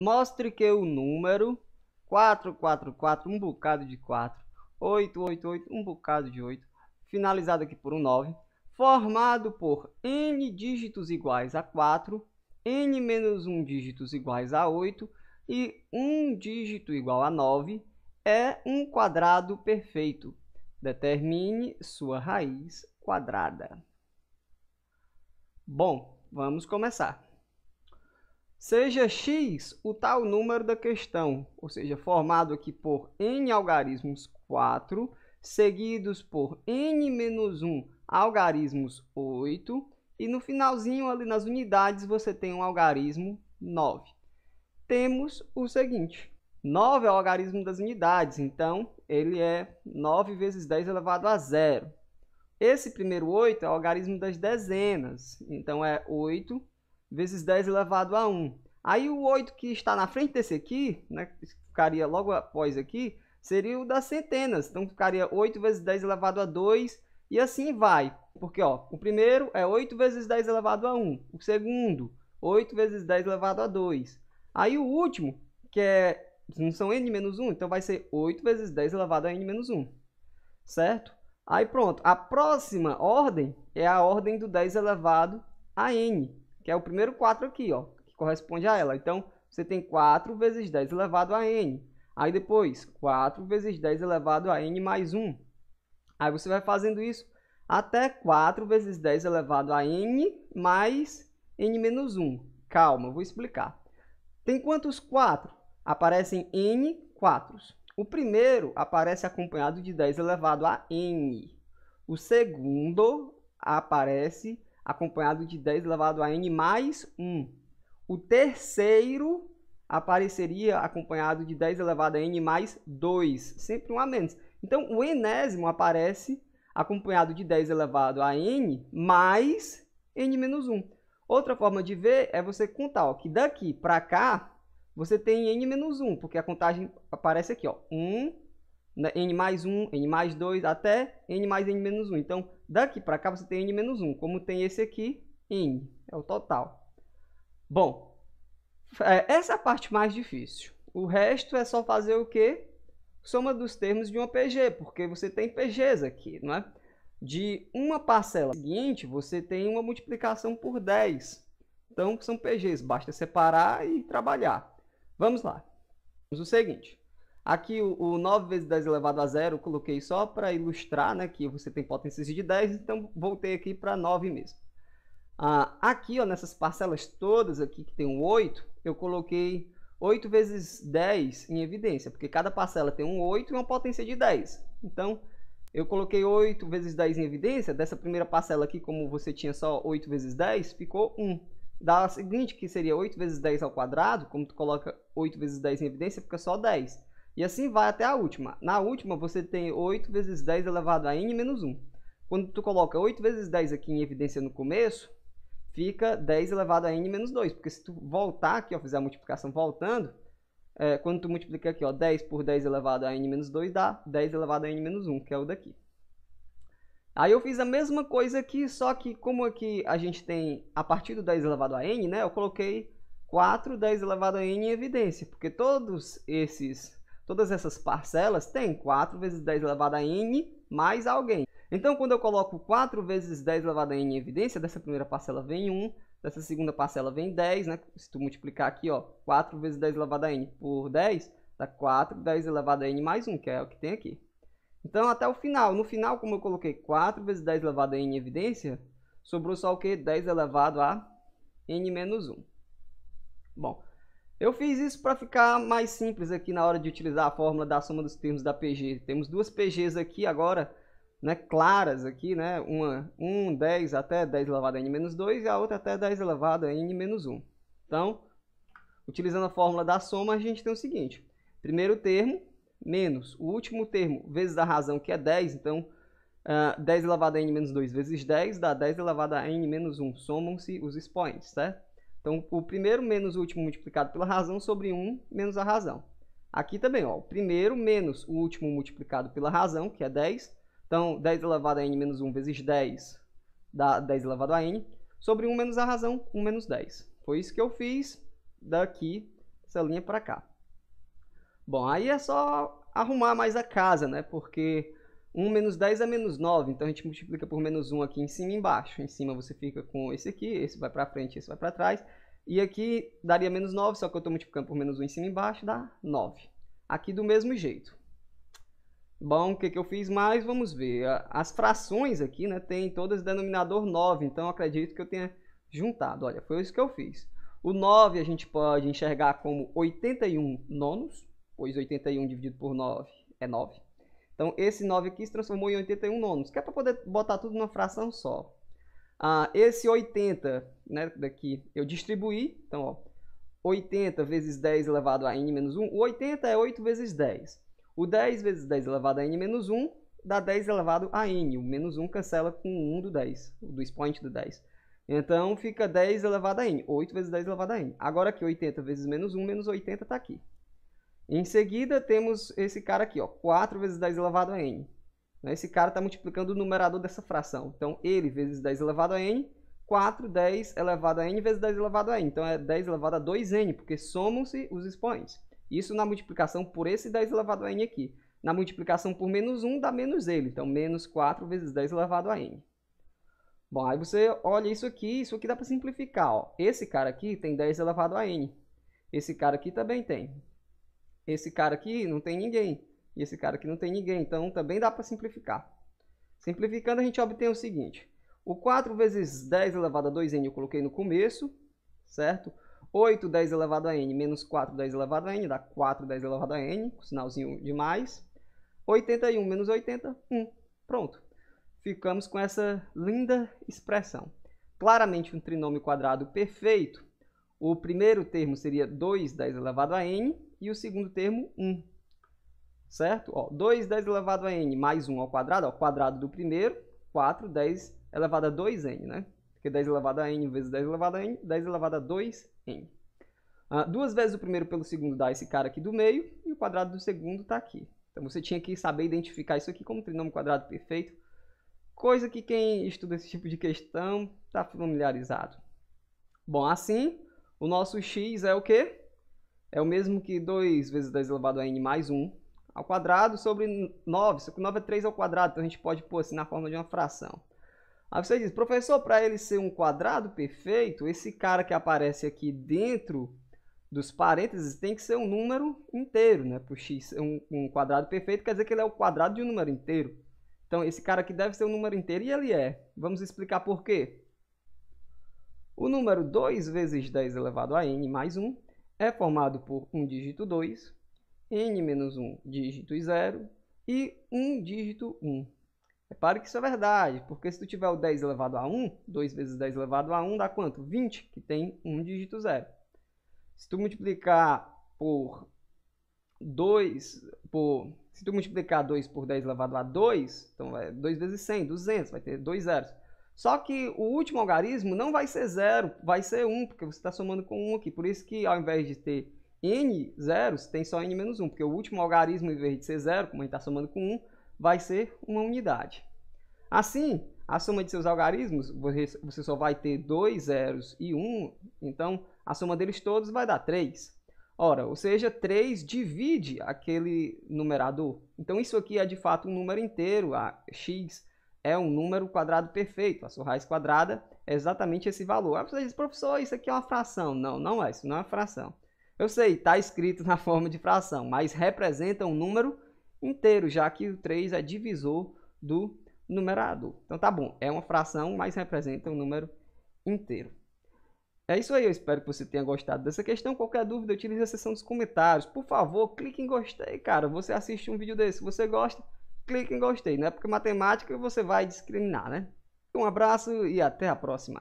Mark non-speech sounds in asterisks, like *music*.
Mostre que o número 444, um bocado de 4, 888, um bocado de 8, finalizado aqui por um 9, formado por n dígitos iguais a 4, n menos 1 dígitos iguais a 8 e 1 dígito igual a 9, é um quadrado perfeito. Determine sua raiz quadrada. Bom, vamos começar. Seja x o tal número da questão, ou seja, formado aqui por n algarismos 4, seguidos por n menos 1 algarismos 8, e no finalzinho ali nas unidades você tem um algarismo 9. Temos o seguinte, 9 é o algarismo das unidades, então ele é 9 vezes 10 elevado a zero. Esse primeiro 8 é o algarismo das dezenas, então é 8 vezes 10 elevado a 1. Aí o 8 que está na frente desse aqui, né, ficaria logo após aqui, seria o das centenas. Então ficaria 8 vezes 10 elevado a 2 e assim vai. Porque ó, o primeiro é 8 vezes 10 elevado a 1, o segundo 8 vezes 10 elevado a 2. Aí o último, que é, não são n menos 1, então vai ser 8 vezes 10 elevado a n menos 1, certo? Aí pronto, a próxima ordem é a ordem do 10 elevado a n que é o primeiro 4 aqui, ó, que corresponde a ela. Então, você tem 4 vezes 10 elevado a n. Aí depois, 4 vezes 10 elevado a n mais 1. Aí você vai fazendo isso até 4 vezes 10 elevado a n mais n menos 1. Calma, eu vou explicar. Tem quantos 4? Aparecem n 4. O primeiro aparece acompanhado de 10 elevado a n. O segundo aparece acompanhado de 10 elevado a n mais 1. O terceiro apareceria acompanhado de 10 elevado a n mais 2, sempre um a menos. Então, o enésimo aparece acompanhado de 10 elevado a n mais n menos 1. Outra forma de ver é você contar ó, que daqui para cá você tem n menos 1, porque a contagem aparece aqui, ó, 1, né, n mais 1, n mais 2, até n mais n menos 1. Então, daqui para cá você tem n menos 1, como tem esse aqui, n, é o total. Bom, é, essa é a parte mais difícil. O resto é só fazer o quê? Soma dos termos de uma PG, porque você tem PGs aqui, não é? De uma parcela seguinte, você tem uma multiplicação por 10. Então, são PGs, basta separar e trabalhar. Vamos lá. Vamos o seguinte. Aqui o, o 9 vezes 10 elevado a 0 eu coloquei só para ilustrar né, que você tem potências de 10, então voltei aqui para 9 mesmo. Ah, aqui, ó, nessas parcelas todas aqui que tem um 8, eu coloquei 8 vezes 10 em evidência, porque cada parcela tem um 8 e uma potência de 10. Então, eu coloquei 8 vezes 10 em evidência, dessa primeira parcela aqui, como você tinha só 8 vezes 10, ficou 1 da seguinte, que seria 8 vezes 10 ao quadrado, como tu coloca 8 vezes 10 em evidência, fica só 10. E assim vai até a última. Na última, você tem 8 vezes 10 elevado a n menos 1. Quando tu coloca 8 vezes 10 aqui em evidência no começo, fica 10 elevado a n menos 2. Porque se tu voltar aqui, ó, fizer a multiplicação voltando, é, quando tu multiplica aqui, ó, 10 por 10 elevado a n menos 2 dá 10 elevado a n menos 1, que é o daqui. Aí eu fiz a mesma coisa aqui, só que como aqui a gente tem a partir do 10 elevado a n, né, eu coloquei 4 10 elevado a n em evidência, porque todos esses Todas essas parcelas têm 4 vezes 10 elevado a n mais alguém. Então, quando eu coloco 4 vezes 10 elevado a n em evidência, dessa primeira parcela vem 1, dessa segunda parcela vem 10, né? Se tu multiplicar aqui, ó, 4 vezes 10 elevado a n por 10, dá 4 10 elevado a n mais 1, que é o que tem aqui. Então, até o final. No final, como eu coloquei 4 vezes 10 elevado a n em evidência, sobrou só o que? 10 elevado a n menos 1. Bom, eu fiz isso para ficar mais simples aqui na hora de utilizar a fórmula da soma dos termos da PG. Temos duas PGs aqui agora, né, claras aqui, né, uma 1, 10 até 10 elevado a n menos 2 e a outra até 10 elevado a n menos 1. Então, utilizando a fórmula da soma, a gente tem o seguinte. Primeiro termo menos o último termo vezes a razão, que é 10, então uh, ah, 10 elevado a n menos 2 vezes 10 dá 10 elevado a n menos 1. Somam-se os expoentes, certo? Então, o primeiro menos o último multiplicado pela razão sobre 1 menos a razão. Aqui também, ó, o primeiro menos o último multiplicado pela razão, que é 10. Então, 10 elevado a n menos 1 vezes 10 dá 10 elevado a n, sobre 1 menos a razão, 1 menos 10. Foi isso que eu fiz daqui, essa linha para cá. Bom, aí é só arrumar mais a casa, né? Porque 1 menos 10 é menos 9, então a gente multiplica por menos 1 aqui em cima e embaixo. Em cima você fica com esse aqui, esse vai para frente, esse vai para trás. E aqui daria menos 9, só que eu estou multiplicando por menos 1 em cima e embaixo, dá 9. Aqui do mesmo jeito. Bom, o que, que eu fiz mais? Vamos ver. As frações aqui né, tem todas denominador 9, então acredito que eu tenha juntado. Olha, foi isso que eu fiz. O 9 a gente pode enxergar como 81 nonos, pois 81 dividido por 9 é 9. Então, esse 9 aqui se transformou em 81 nonos, que é para poder botar tudo numa fração só. Ah, esse 80 né, daqui eu distribuí, então ó, 80 vezes 10 elevado a n menos 1, o 80 é 8 vezes 10. O 10 vezes 10 elevado a n menos 1 dá 10 elevado a n, o menos 1 cancela com 1 do 10, do expoente do 10. Então fica 10 elevado a n, 8 vezes 10 elevado a n. Agora aqui 80 vezes menos 1 menos 80 está aqui. Em seguida, temos esse cara aqui, ó, 4 vezes 10 elevado a n. Né, esse cara está multiplicando o numerador dessa fração. Então, ele vezes 10 elevado a n, 4, 10 elevado a n vezes 10 elevado a n. Então, é 10 elevado a 2n, porque somam-se os expoentes. Isso na multiplicação por esse 10 elevado a n aqui. Na multiplicação por menos 1, dá menos ele. Então, menos 4 vezes 10 elevado a n. Bom, aí você olha isso aqui, isso aqui dá para simplificar. Ó. Esse cara aqui tem 10 elevado a n. Esse cara aqui também tem. Esse cara aqui não tem ninguém. E esse cara aqui não tem ninguém. Então também dá para simplificar. Simplificando, a gente obtém o seguinte. O 4 vezes 10 elevado a 2n eu coloquei no começo, certo? 8, 10 elevado a n, menos 4, 10 elevado a n, dá 4, 10 elevado a n, com sinalzinho de mais. 81 menos 80, 1. Pronto. Ficamos com essa linda expressão. Claramente um trinômio quadrado perfeito. O primeiro termo seria 2, 10 elevado a n, e o segundo termo 1. Certo? Ó, 2 10 elevado a n mais 1 ao quadrado, ó, quadrado do primeiro, 4, 10 elevado a 2n, né? Porque 10 elevado a n vezes 10 elevado a n, 10 elevado a 2n. Ah, duas vezes o primeiro pelo segundo dá esse cara aqui do meio, e o quadrado do segundo está aqui. Então você tinha que saber identificar isso aqui como trinômio quadrado perfeito, coisa que quem estuda esse tipo de questão está familiarizado. Bom, assim, o nosso x é o quê? é o mesmo que 2 vezes 10 elevado a n mais 1 ao quadrado sobre 9, só que 9 é 3 ao quadrado, então a gente pode pôr assim na forma de uma fração. Aí você diz, professor, para ele ser um quadrado perfeito, esse cara que aparece aqui dentro dos parênteses tem que ser um número inteiro, né? Para o x ser um, um quadrado perfeito, quer dizer que ele é o quadrado de um número inteiro. Então, esse cara aqui deve ser um número inteiro, e ele é. Vamos explicar por quê. O número 2 vezes 10 elevado a n mais 1 é formado por um dígito 2, n-1 menos dígito 0 e um dígito 1. Repare é que isso é verdade, porque se tu tiver o 10 elevado a 1, 2 vezes 10 elevado a 1 dá quanto? 20, que tem um dígito 0. Se tu multiplicar por 2, por, se tu multiplicar 2 por 10 elevado a 2, então é 2 vezes 100, 200, vai ter dois zeros. Só que o último algarismo não vai ser zero, vai ser 1, um, porque você está somando com 1 um aqui. Por isso que ao invés de ter n zeros, tem só n menos 1, porque o último algarismo, em vez de ser zero, como a gente está somando com 1, um, vai ser uma unidade. Assim, a soma de seus algarismos, você só vai ter dois zeros e 1, um, então a soma deles todos vai dar 3. Ora, ou seja, 3 divide aquele numerador. Então isso aqui é de fato um número inteiro, a x é um número quadrado perfeito. A sua raiz quadrada é exatamente esse valor. Aí você diz, professor, isso aqui é uma fração. Não, não é, isso não é fração. Eu sei, está escrito na *laughs* forma de fração, mas representa um número inteiro, já que o 3 é divisor do numerador. Então tá bom, é uma fração, mas representa um número inteiro. É isso aí, eu espero que você tenha gostado dessa questão. Qualquer dúvida, utilize a seção dos comentários. Por favor, clique em gostei, cara. Você assiste um vídeo desse, se você gosta, clique em gostei, né? Porque matemática você vai discriminar, né? Um abraço e até a próxima.